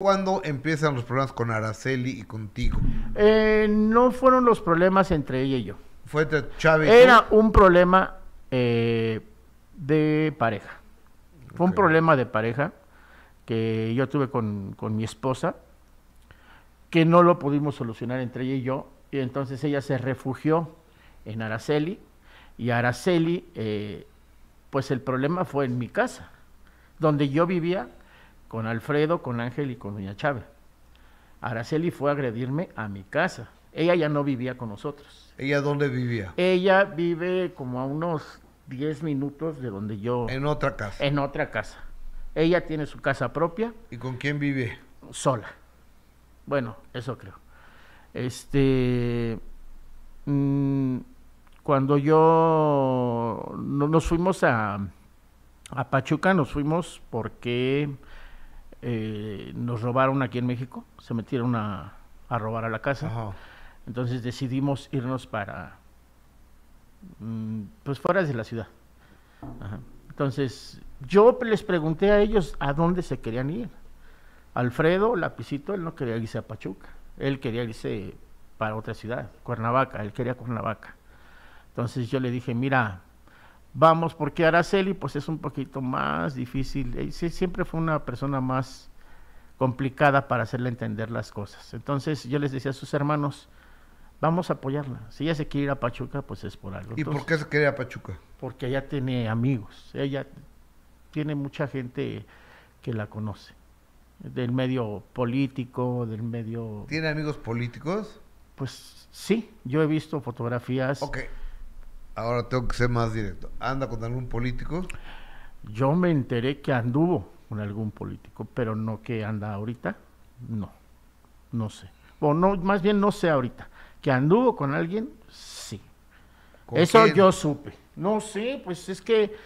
¿Cuándo empiezan los problemas con Araceli y contigo? Eh, no fueron los problemas entre ella y yo. Fue entre Chávez. Era un problema eh, de pareja. Fue un problema de pareja que yo tuve con, mi esposa, que no lo pudimos solucionar entre ella y yo, y entonces ella se refugió en Araceli, y Araceli, eh, pues el problema fue en mi casa, donde yo vivía con Alfredo, con Ángel y con Doña Chávez. Araceli fue a agredirme a mi casa. Ella ya no vivía con nosotros. ¿Ella dónde vivía? Ella vive como a unos 10 minutos de donde yo... En otra casa. En otra casa. Ella tiene su casa propia. ¿Y con quién vive? Sola. Bueno, eso creo. Este... Mm, cuando yo... nos fuimos a, a Pachuca, nos fuimos porque eh, nos robaron aquí en México, se metieron a, robar a la casa. Entonces decidimos irnos para, mm, pues fuera de la ciudad. Entonces yo les pregunté a ellos a dónde se querían ir. Alfredo, Lapicito, él no quería irse a Pachuca, él quería irse para otra ciudad, Cuernavaca, él quería Cuernavaca. Entonces yo le dije, mira, Vamos, porque Araceli pues es un poquito más difícil, eh, siempre fue una persona más complicada para hacerle entender las cosas. Entonces yo les decía a sus hermanos, vamos a apoyarla. Si ella se quiere ir a Pachuca, pues es por algo. ¿Y por qué se quiere ir a Pachuca? Porque ella tiene amigos, ella tiene mucha gente que la conoce, del medio político, del medio... ¿Tiene amigos políticos? Pues sí, yo he visto fotografías. Okay. Ahora tengo que ser más directo. ¿Anda con algún político? Yo me enteré que anduvo con algún político, pero no que anda ahorita. No, no sé. O no, más bien no sé ahorita. ¿Que anduvo con alguien? Sí. Eso yo supe. No sé, pues es que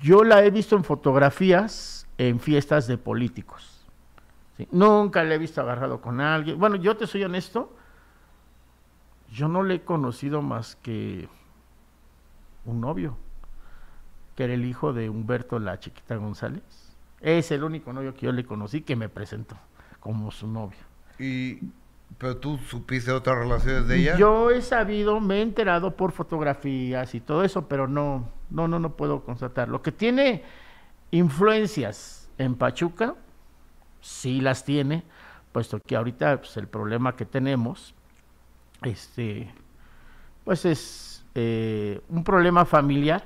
yo la he visto en fotografías en fiestas de políticos. Nunca la he visto agarrado con alguien. Bueno, yo te soy honesto. Yo no le he conocido más que un novio, que era el hijo de Humberto La Chiquita González. Es el único novio que yo le conocí que me presentó como su novio. ¿Y pero tú supiste otras relaciones de ella? Yo he sabido, me he enterado por fotografías y todo eso, pero no, no, no, no puedo constatar. Lo que tiene influencias en Pachuca, sí las tiene, puesto que ahorita pues, el problema que tenemos, este, pues es eh, un problema familiar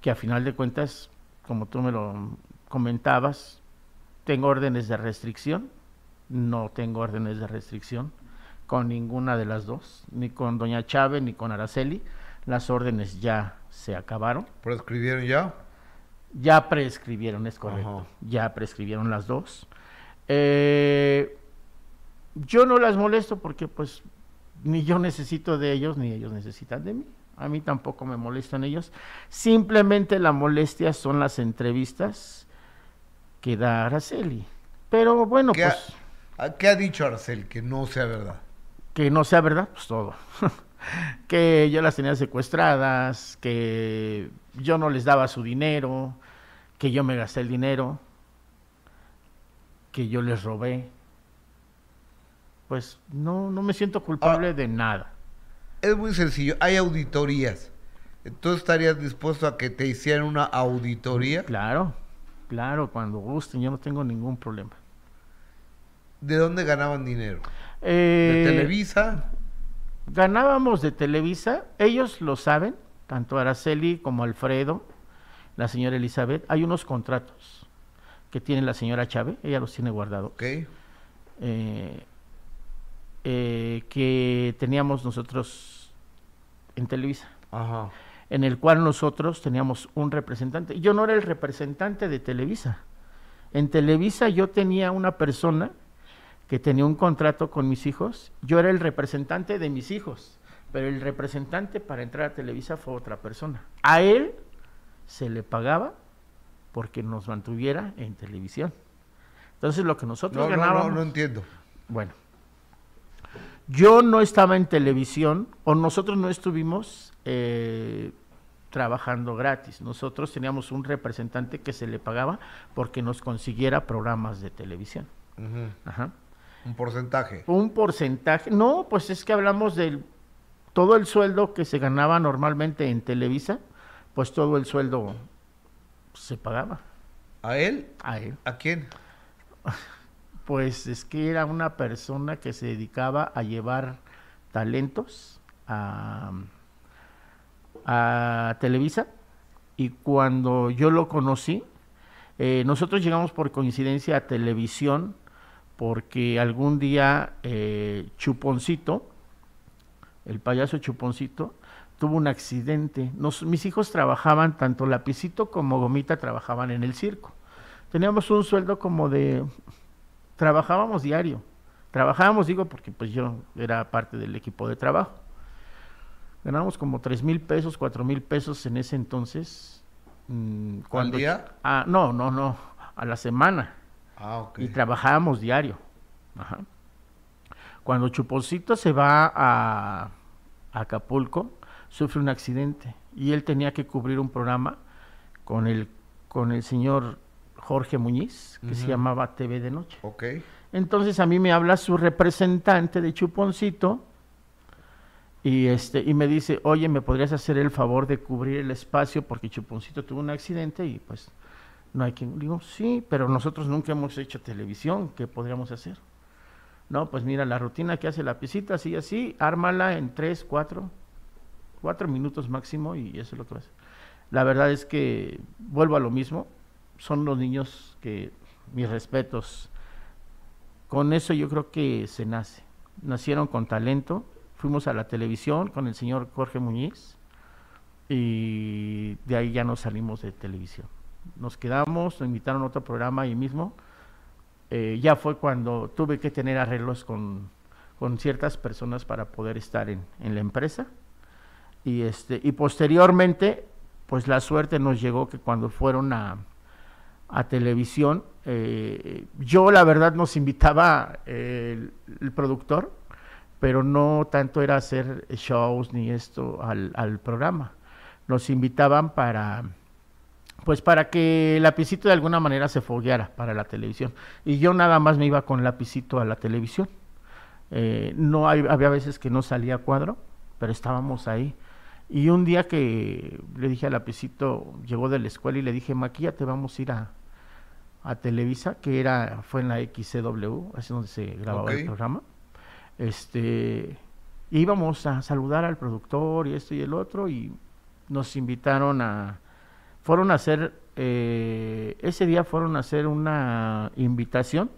que a final de cuentas, como tú me lo comentabas, tengo órdenes de restricción, no tengo órdenes de restricción con ninguna de las dos, ni con doña Chávez ni con Araceli, las órdenes ya se acabaron. ¿Prescribieron ya? Ya prescribieron, es correcto, ya prescribieron las dos. Eh, yo no las molesto porque pues ni yo necesito de ellos, ni ellos necesitan de mí. A mí tampoco me molestan ellos. Simplemente la molestia son las entrevistas que da Araceli. Pero bueno, pues... Ah, ¿Qué ha dicho Araceli que no sea verdad? Que no sea verdad, pues todo. que yo las tenía secuestradas, que yo no les daba su dinero, que yo me gasté el dinero, que yo les robé pues no, no me siento ah. culpable de nada. Es muy sencillo, hay auditorías. ¿Tú estarías dispuesto a que te hicieran una auditoría? Claro, claro, cuando gusten, yo no tengo ningún problema. ¿De dónde ganaban dinero? Eh, ¿De Televisa? Ganábamos de Televisa, ellos lo saben, tanto Araceli como Alfredo, la señora Elizabeth. Hay unos contratos que tiene la señora Chávez, ella los tiene guardados. Okay. Eh, eh, que teníamos nosotros en Televisa. En el cual nosotros teníamos un representante. Yo no era el representante de Televisa. En Televisa yo tenía una persona que tenía un contrato con mis hijos. Yo era el representante de mis hijos, pero el representante para entrar a Televisa fue otra persona. A él se le pagaba porque nos mantuviera en televisión. Entonces lo que nosotros ganábamos... no, no entiendo. Bueno, yo no estaba en televisión, o nosotros no estuvimos eh, trabajando gratis. Nosotros teníamos un representante que se le pagaba porque nos consiguiera programas de televisión. Un porcentaje. Un porcentaje. No, pues es que hablamos del todo el sueldo que se ganaba normalmente en Televisa, pues todo el sueldo se pagaba. ¿A él? A él. ¿A quién? pues es que era una persona que se dedicaba a llevar talentos a, Televisa y cuando yo lo conocí, eh, nosotros llegamos por coincidencia a televisión porque algún día eh, Chuponcito, el payaso Chuponcito, tuvo un accidente. mis hijos trabajaban, tanto Lapicito como Gomita trabajaban en el circo. Teníamos un sueldo como de trabajábamos diario. Trabajábamos, digo, porque pues yo era parte del equipo de trabajo. Ganábamos como tres mil pesos, cuatro mil pesos en ese entonces. Mm, día? Ah, no, no, no, a la semana. Ah, ok. Y trabajábamos diario. Ajá. Cuando Chuposito se va a, a Acapulco, sufre un accidente y él tenía que cubrir un programa con el, con el señor Jorge Muñiz, que se llamaba TV de Noche. Ok. Entonces a mí me habla su representante de Chuponcito y, este, y me dice, oye, ¿me podrías hacer el favor de cubrir el espacio? Porque Chuponcito tuvo un accidente y pues no hay quien... Digo, sí, pero nosotros nunca hemos hecho televisión, ¿qué podríamos hacer? No, pues mira, la rutina que hace la pisita, así, así, ármala en tres, cuatro, cuatro minutos máximo y eso es lo que va a hacer. La verdad es que vuelvo a lo mismo, son los niños que, mis respetos, con eso yo creo que se nace. Nacieron con talento, fuimos a la televisión con el señor Jorge Muñiz y de ahí ya nos salimos de televisión. Nos quedamos, nos invitaron a otro programa ahí mismo. Eh, ya fue cuando tuve que tener arreglos con, con ciertas personas para poder estar en, en la empresa. Y, este, y posteriormente, pues la suerte nos llegó que cuando fueron a, a televisión. Eh, yo, la verdad, nos invitaba eh, el, productor, pero no tanto era hacer shows ni esto al, programa. Nos invitaban para pues para que el lapicito de alguna manera se fogueara para la televisión. Y yo nada más me iba con lapicito a la televisión. Eh, no había veces que no salía cuadro, pero estábamos ahí. Y un día que le dije al lapicito, llegó de la escuela y le dije, Maquilla, te vamos a ir a, a Televisa, que era, fue en la XCW, es donde se grababa el programa. Este, íbamos a saludar al productor y esto y el otro, y nos invitaron a, fueron a hacer, eh, ese día fueron a hacer una invitación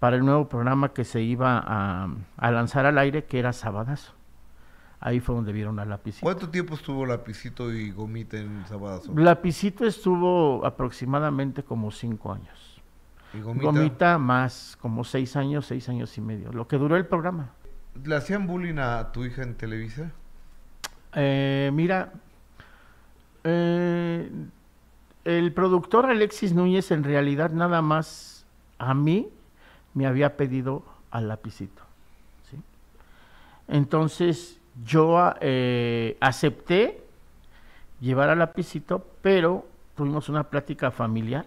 para el nuevo programa que se iba a, a lanzar al aire, que era Sabadazo. Ahí fue donde vieron a Lapicito. ¿Cuánto tiempo estuvo Lapicito y Gomita en Sabadazo? Lapicito estuvo aproximadamente como cinco años. ¿Y Gomita? Gomita más, como seis años, seis años y medio. Lo que duró el programa. ¿Le hacían bullying a tu hija en Televisa? Eh, mira, eh, el productor Alexis Núñez en realidad nada más a mí me había pedido al lapicito. Entonces yo eh, acepté llevar al lapicito, pero tuvimos una plática familiar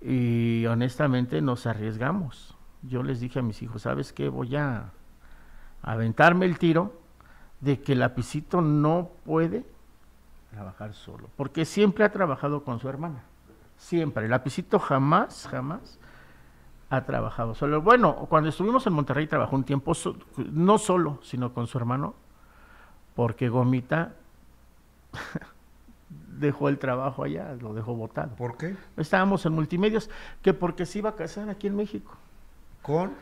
y honestamente nos arriesgamos. Yo les dije a mis hijos, ¿sabes qué? Voy a aventarme el tiro de que el lapicito no puede trabajar solo, porque siempre ha trabajado con su hermana, siempre. El lapicito jamás, jamás ha trabajado solo. Bueno, cuando estuvimos en Monterrey trabajó un tiempo, no solo, sino con su hermano, porque Gomita dejó el trabajo allá, lo dejó botado. ¿Por qué? Estábamos en multimedios, que porque se iba a casar aquí en México. ¿Con?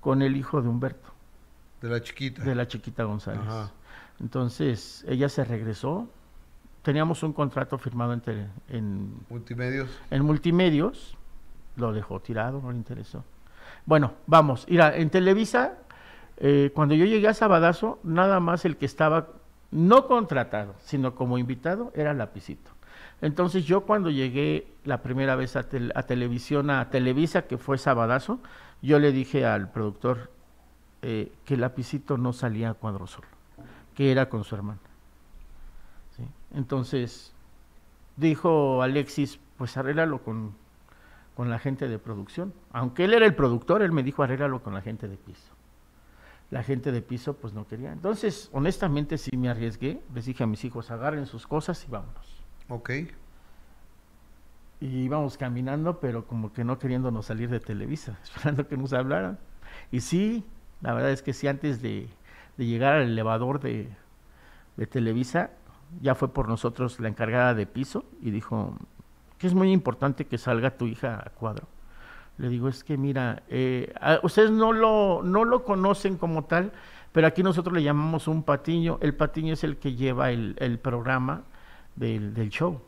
Con el hijo de Humberto. De la chiquita. De la chiquita González. Entonces, ella se regresó. Teníamos un contrato firmado entre, en... Multimedios. En multimedios lo dejó tirado, no le interesó. Bueno, vamos, mira, en Televisa, eh, cuando yo llegué a Sabadazo, nada más el que estaba no contratado, sino como invitado, era Lapicito. Entonces yo cuando llegué la primera vez a, televisión, a Televisa, que fue Sabadazo, yo le dije al productor eh, que Lapicito no salía a cuadro solo, que era con su hermana. Entonces dijo Alexis, pues arréglalo con con la gente de producción. Aunque él era el productor, él me dijo arréglalo con la gente de piso. La gente de piso pues no quería. Entonces, honestamente sí me arriesgué. Les dije a mis hijos, agarren sus cosas y vámonos. Ok. Y íbamos caminando, pero como que no queriéndonos salir de Televisa, esperando que nos hablaran. Y sí, la verdad es que sí, antes de, llegar al elevador de, de Televisa, ya fue por nosotros la encargada de piso y dijo, que es muy importante que salga tu hija a cuadro. Le digo, es que mira, eh, ustedes no lo, no lo conocen como tal, pero aquí nosotros le llamamos un patiño. El patiño es el que lleva el, el programa del, del show.